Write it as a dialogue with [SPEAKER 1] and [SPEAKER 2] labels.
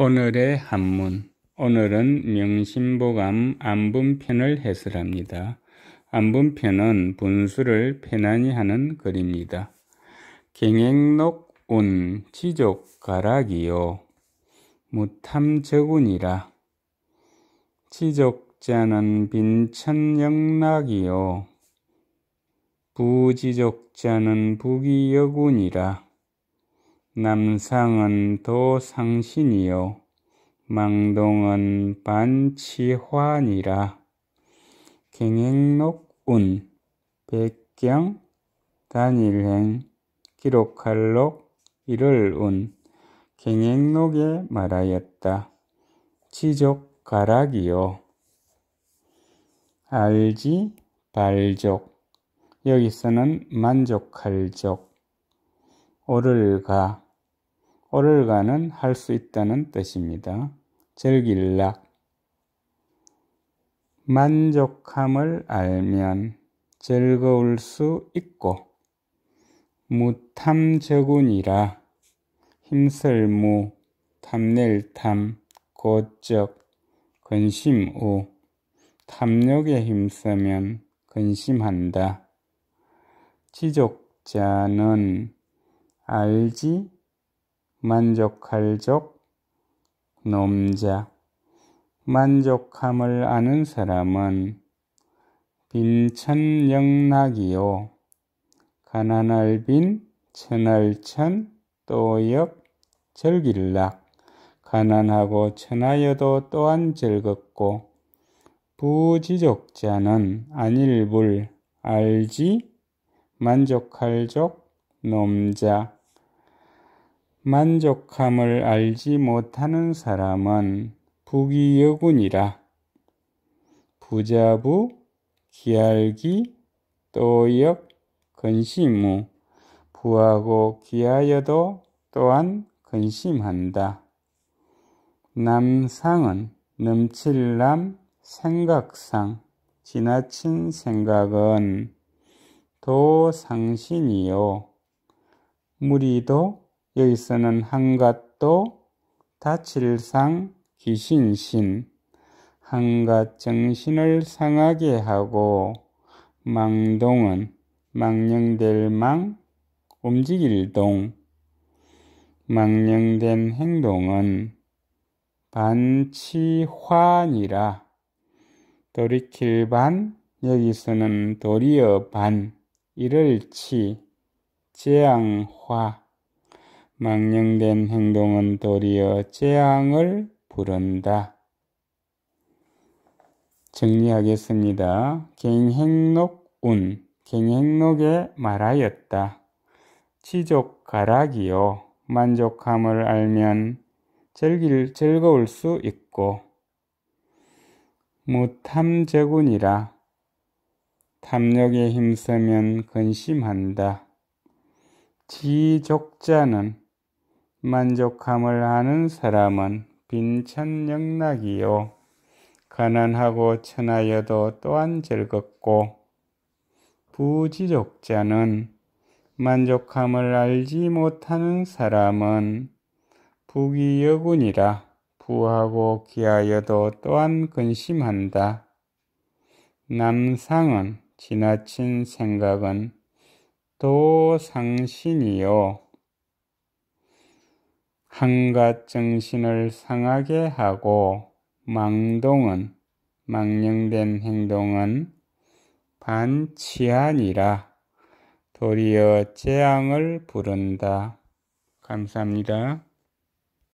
[SPEAKER 1] 오늘의 한문. 오늘은 명심보감 안분편을 해설합니다. 안분편은 분수를 편안히 하는 글입니다. 갱행록 운 지족 가락이요. 무탐적운이라. 지족자는 빈천영락이요. 부지족자는 부귀여군이라. 남상은 도상신이요 망동은 반치환이라 갱행록운 백경 단일행 기록할록 이를운 갱행록에 말하였다. 지족가락이요. 알지 발족 여기서는 만족할족 오를가 월을가는 할 수 있다는 뜻입니다. 즐길락 만족함을 알면 즐거울 수 있고 무탐적운이라 힘설무 탐낼탐 고적 근심우 탐욕에 힘쓰면 근심한다. 지족자는 알지 만족할 적놈자 만족함을 아는 사람은 빈천 영락이요 가난할 빈 천할천 또역 절길락 가난하고 천하여도 또한 즐겁고 부지족자는 안일불 알지 만족할 족, 놈자 만족함을 알지 못하는 사람은 부귀여군이라. 부자부, 기알기, 또역, 근심무, 부하고 기하여도 또한 근심한다. 남상은 넘칠남 생각상, 지나친 생각은 도상신이요. 무리도 여기서는 한갓도 다칠상 귀신신 한갓 정신을 상하게 하고 망동은 망령될 망 움직일 동 망령된 행동은 반치환이라 돌이킬 반 여기서는 도리어 반 이를 치 재앙화 망령된 행동은 도리어 재앙을 부른다. 정리하겠습니다. 갱행록운, 갱행록에 말하였다. 치족가락이요. 만족함을 알면 즐길, 즐거울 수 있고, 무탐제군이라. 탐욕에 힘쓰면 근심한다. 지족자는 만족함을 아는 사람은 빈천영락이요. 가난하고 천하여도 또한 즐겁고 부지족자는 만족함을 알지 못하는 사람은 부귀여군이라 부하고 귀하여도 또한 근심한다. 남상은 지나친 생각은 도상신이요. 한갓 정신을 상하게 하고 망동은 망령된 행동은 반치안이라 도리어 재앙을 부른다. 감사합니다.